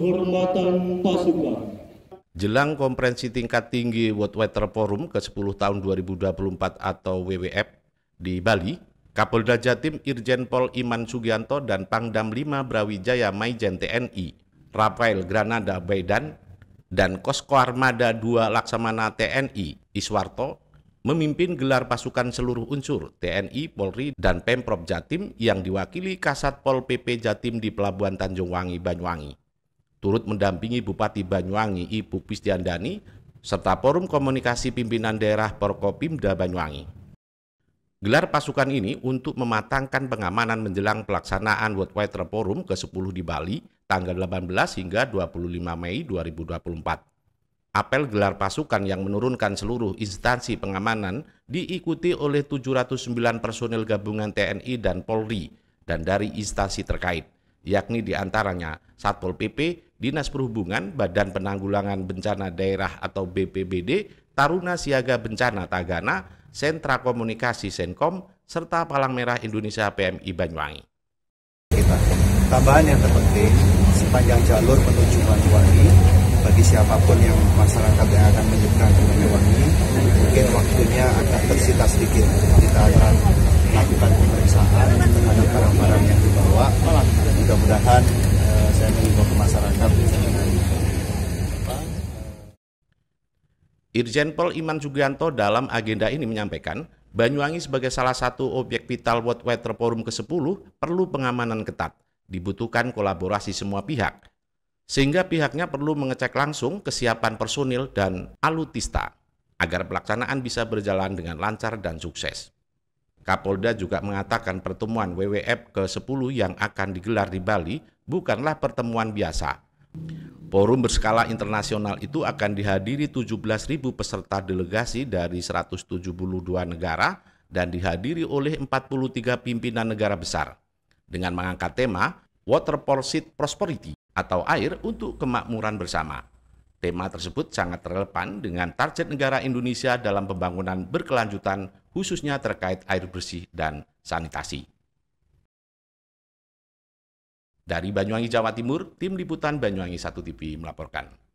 Kehormatan Pasukan Jelang konferensi tingkat tinggi World Water Forum ke-10 tahun 2024 atau WWF di Bali, Kapolda Jatim Irjen Pol Iman Sugianto dan Pangdam 5 Brawijaya Maijen TNI, Rafael Granada Baidan, dan Kosko Armada 2 Laksamana TNI Iswarto memimpin gelar pasukan seluruh unsur TNI, Polri, dan Pemprov Jatim yang diwakili Kasat Pol PP Jatim di Pelabuhan Tanjung Wangi, Banyuwangi turut mendampingi Bupati Banyuwangi Ibu Pistiandani serta Forum Komunikasi Pimpinan Daerah Porkopimda Banyuwangi. Gelar pasukan ini untuk mematangkan pengamanan menjelang pelaksanaan World Water Forum ke-10 di Bali tanggal 18 hingga 25 Mei 2024. Apel gelar pasukan yang menurunkan seluruh instansi pengamanan diikuti oleh 709 personil gabungan TNI dan Polri dan dari instansi terkait, yakni diantaranya Satpol PP, Dinas Perhubungan, Badan Penanggulangan Bencana Daerah atau BPBD, Taruna Siaga Bencana Tagana, Sentra Komunikasi Senkom, serta Palang Merah Indonesia PMI Banyuwangi. Tambahan yang terpenting, sepanjang jalur menuju Banyuwangi, bagi siapapun yang masyarakat yang akan menyeberang ke Banyuwangi, mungkin waktunya akan tersita sedikit. bisa mengimbau ke masyarakat Irjen Pol Iman Sugianto dalam agenda ini menyampaikan, Banyuwangi sebagai salah satu objek vital World Water Forum ke-10 perlu pengamanan ketat. Dibutuhkan kolaborasi semua pihak, sehingga pihaknya perlu mengecek langsung kesiapan personil dan alutista agar pelaksanaan bisa berjalan dengan lancar dan sukses. Kapolda juga mengatakan pertemuan WWF ke-10 yang akan digelar di Bali bukanlah pertemuan biasa. Forum berskala internasional itu akan dihadiri 17.000 peserta delegasi dari 172 negara dan dihadiri oleh 43 pimpinan negara besar dengan mengangkat tema Water for Prosperity atau air untuk kemakmuran bersama. Tema tersebut sangat relevan dengan target negara Indonesia dalam pembangunan berkelanjutan khususnya terkait air bersih dan sanitasi. Dari Banyuwangi, Jawa Timur, Tim Liputan Banyuwangi 1 TV melaporkan.